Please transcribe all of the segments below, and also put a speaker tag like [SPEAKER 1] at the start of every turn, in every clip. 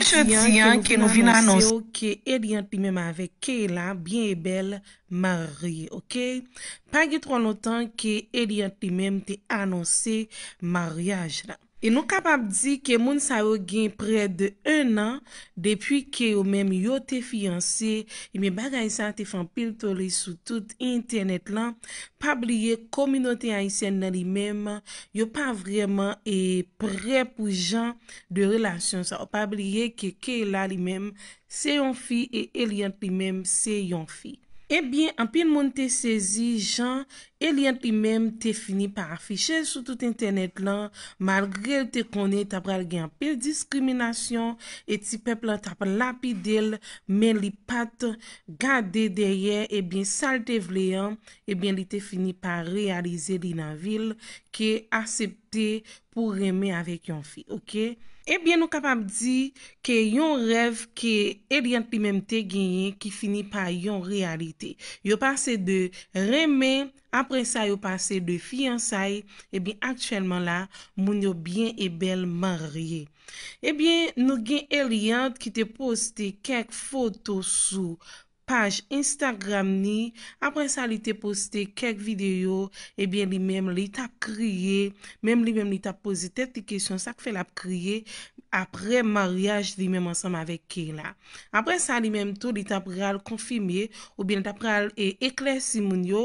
[SPEAKER 1] Pachatian ke nou vina anonsi yo ke Edianti mem avè ke la bien bel mari, ok? Pange tron notan ke Edianti mem te anonsi mariage la. E nou kapap di ke moun sa yo gen pre de 1 an depi ke yo menm yo te fiyansi, e mi bagay sa te fan pil toli sou tout internet lan, pabliye kominote aisyen nan li menm, yo pa vreman e pre pou jan de relasyon sa. O pabliye ke ke la li menm, se yon fi, e el yon li menm, se yon fi. Ebyen, eh anpil moun te sezi jan, el yant li menm te fini pa afiche sou tout internet lan, malgre te konen, tabral gen anpil diskriminasyon, eti pep lan tablan lapi del, men li pat gade deye, ebyen eh sal te vleyan, ebyen eh li te fini pa realize li nan vil ke asepte pou reme avek yon fi, okey? Ebyen eh nou kapap di ke yon rev ke Eliant pi memte genyen ki fini pa yon realite. Yo pase de reme, apre sa yo pase de fiyansay, ebyen eh aktuelman la moun yo byen e bel marye. Ebyen eh nou gen Eliant ki te poste kek foto sou. Paj Instagram ni, apre sa li te poste kek video, ebyen li mem li ta kriye, mem li mem li ta pose tet di kesyon sak fe la kriye apre maryaj li mem ansam avek ke la. Apre sa li mem tou, li ta pral konfime oubyen ta pral e ekler simoun yo.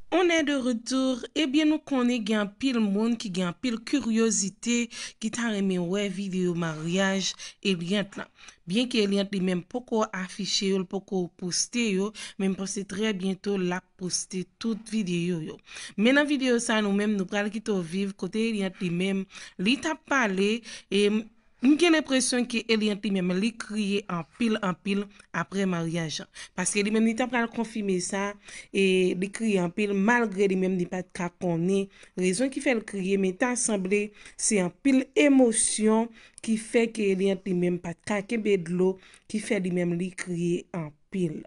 [SPEAKER 1] Onè de retour, ebyen nou konè gyan pil moun ki gyan pil kuryozite ki tan reme wè videyo maryaj ebyen tlan. Byen ki elyen tli men poko afiche yo, poko poste yo, men m posè tre bientol la poste tout videyo yo. Men nan videyo sa nou men nou pral ki to vive kote elyen tli men li tap pale e... M gen epresyon ki el yon ti mèm li kriye an pil an pil apre maryajan. Paske el yon mèm ni tan pral konfime sa e li kriye an pil malgre el yon mèm ni pat ka koni. Rezon ki fèl kriye mè tan asemble se an pil emosyon ki fèk el yon ti mèm pat ka ke bedlo ki fèl yon mèm li kriye an pil.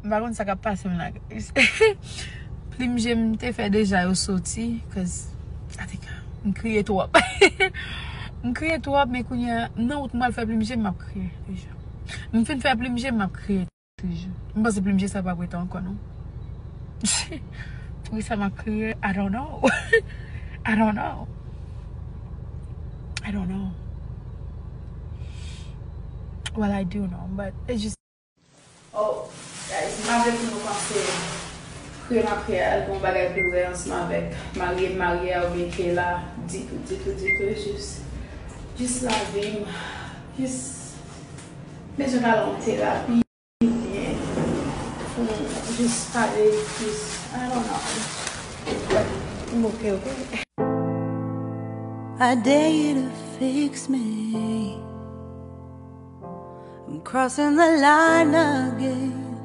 [SPEAKER 1] M bagoun sa ka pas mèm la. Plim jèm te fè deja yo soti, kèz atika m kriye to wap. M kreye tou ap me kou nye Nan wout m al fe plimje m ap kreye M fin fe plimje m ap kreye M pas se plimje sa bagwet anko nou Ou se sa m ap kreye I don't know I don't know I don't know Well I do know Oh guys M avèk nou m ap kreye Kriyon ap kreye M avèk m avèk m avèk m avèk m avèk M avèk m avèk m avèk m avèk Jis lave yon. Jis meso kalante la pi yon gen. Jis Just, mm, just, I don't know. But, I'm okay, okay. I dare you to fix me. I'm crossing the line again,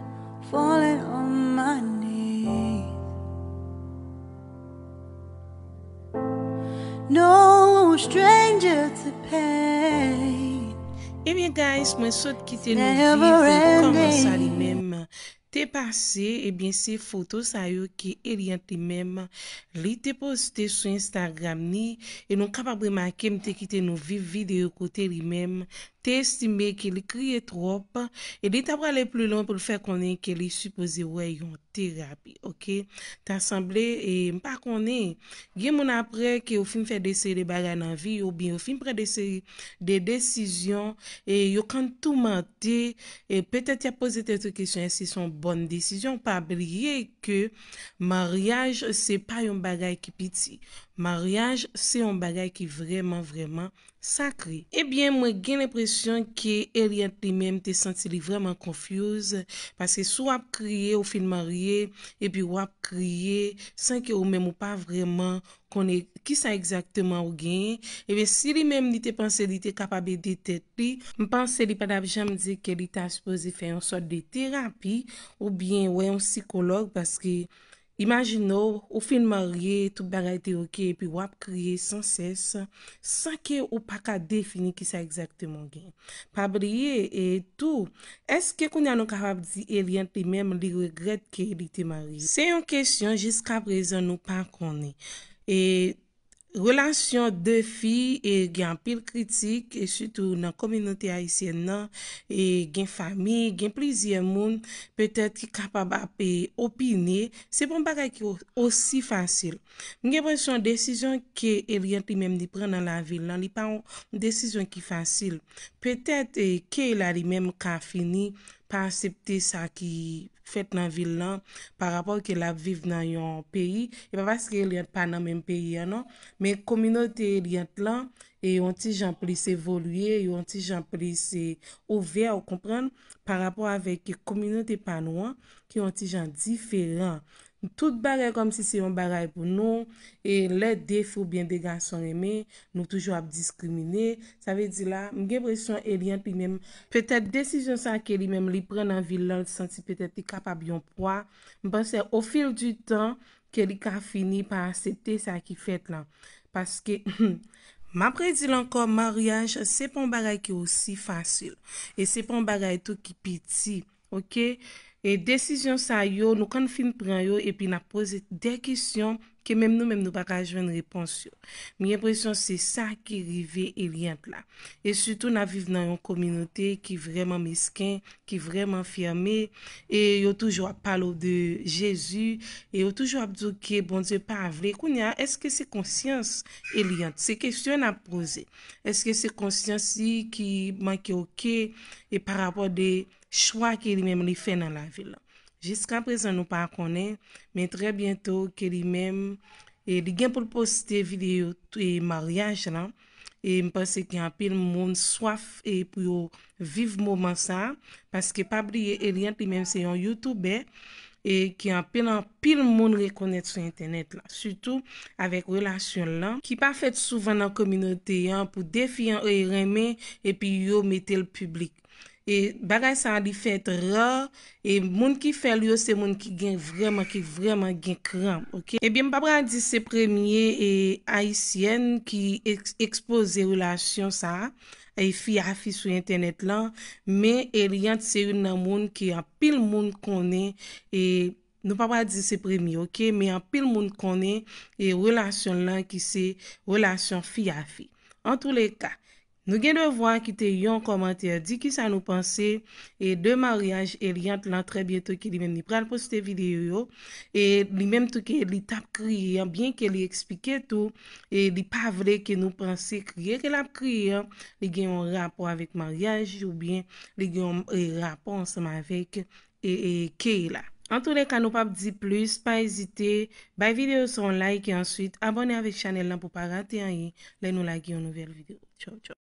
[SPEAKER 1] falling on my knees. Stranger to pay Ebyen eh guys, mwen sot ki te nou vivi pou koman sa li mem Te pase, ebyen se foto sa yo ki e li ant li mem Li te poste sou Instagram ni E nou kapabwe ma kem te ki te nou vivi de yo kote li mem Te estime ke li kriye trop, e dit apra le plou lon pou l fè konen ke li supose wè yon terapi, ok? Te asemble, e mpa konen, gye moun apre ke ou fin fè deseye de bagay nan vi, ou bin ou fin fè deseye de desizyon, e yo kan tou mante, e petè te apose te eto kesyon, se son bon desizyon, pa brye ke maryaj se pa yon bagay ki piti. Maryaj, se yon bagay ki vreman, vreman sakri. Ebyen, eh mwen gen l'impresyon ki el yon li menm te senti li vreman konfuse. Pase sou ap kriye ou fin marye, epi ou ap kriye, senke ou menm ou pa vreman, ki sa exactement ou gen. Eh Ebyen, si li menm li te pense li te kapabe detet li, mwen pense li padav jen mdze ke li ta spose fè yon sot de terapi, oubyen, wè, yon psikolog, paske... Imagin nou, ou fin marye, tou bera ite ok, epi wap kriye sanses, sanke ou pa ka defini ki sa egzakteman gen. Pa blye, etou, eske koun ya nou kapap di el yent li mem li regred ke elite marye? Se yon kesyon, jiska prezen nou pa kone. E... Relasyon de fi e gen pil kritik, e sütou nan kominoti aisyen nan, e gen fami, gen plizye moun, petet ki kapaba pe opine, sepon bagay ki osi fasil. Mwen gen pwensyon desizyon ke evyant li menm ni pre nan la vil nan, li pa ou desizyon ki fasil. Petet ke la li menm ka fini pa ansepte sa ki fasil. Fèt nan vil nan, par rapor ke la vive nan yon peyi, yon pa paske el yon pan nan menm peyi anon, men kominote el yon lan, yon ti jan plis evoluye, yon ti jan plis euh, ouver, ou kompran, par rapor avek kominote panwa, ki yon ti jan diferan. Tout bagay kom si se yon bagay pou nou, e le defou bien de ganson eme, nou toujou ap diskrimine, sa ve di la, m gen presyon elien, pi mèm, petèd desisyon sa ke li mèm, li pren nan vilan, li senti petèd li kapab yon pwa, m basè, o fil du tan, ke li ka fini pa asepte sa ki fet la. Paske, ma predi lankon, maryaj, se pon bagay ki osi fasyl, e se pon bagay tou ki piti, okey, E desisyon sa yo, nou kan fin pran yo, epi na pose de kisyon, ke menm nou menm nou baka jwen repons yo. Min epresyon, se sa ki rive e liyant la. E sutou na vive nan yon kominote ki vreman mesken, ki vreman firme, e yo toujwa palo de Jezu, e yo toujwa apdou ki bonze pa avle. Kounia, eske se konsyans e liyant? Se kisyon na pose? Eske se konsyans si ki manke ok e par apwa de Chwa ke li mem li fe nan la vil la. Jiska prezen nou pa akone, men tre bientou ke li mem, li gen pou l'poste vide yo tou e maryaj la, e mpase ki an pil moun soaf e pou yo vive mouman sa, paske pa blye e liant li men se yon YouTube, e ki an pil moun rekonet sou internet la, sutou avek relasyon la, ki pa fet souvan nan kominote pou defi an e reme e pi yo metel publik. E bagay sa li fèt rò, e moun ki fè lyo se moun ki gen vreman, ki vreman gen kram, ok? Ebyen, mbapwa di se premiye e aisyen ki expose relasyon sa, e fi afi sou internet lan, me el yant se yon nan moun ki apil moun konen, e mbapwa di se premiye, ok? Me apil moun konen, e relasyon lan ki se relasyon fi afi, an tou le ka. Nou gen nou vwa ki te yon komantir di ki sa nou panse e de maryaj e liant lan tre bietou ki li men ni pral pou se te videyo yo. E li men touke li tap kriye, bien ke li ekspike tou, e li pa vle ke nou panse kriye ke lap kriye, li gen yon rapo avik maryaj ou bien li gen yon rapo ansama avik e ke yon la. An tou le kan nou pap di plus, pa ezite, bay videyo son like yon suite, abone avik chanel nan pou pa rate yon yon, le nou la gen yon nouvel videyo. Chow, chow.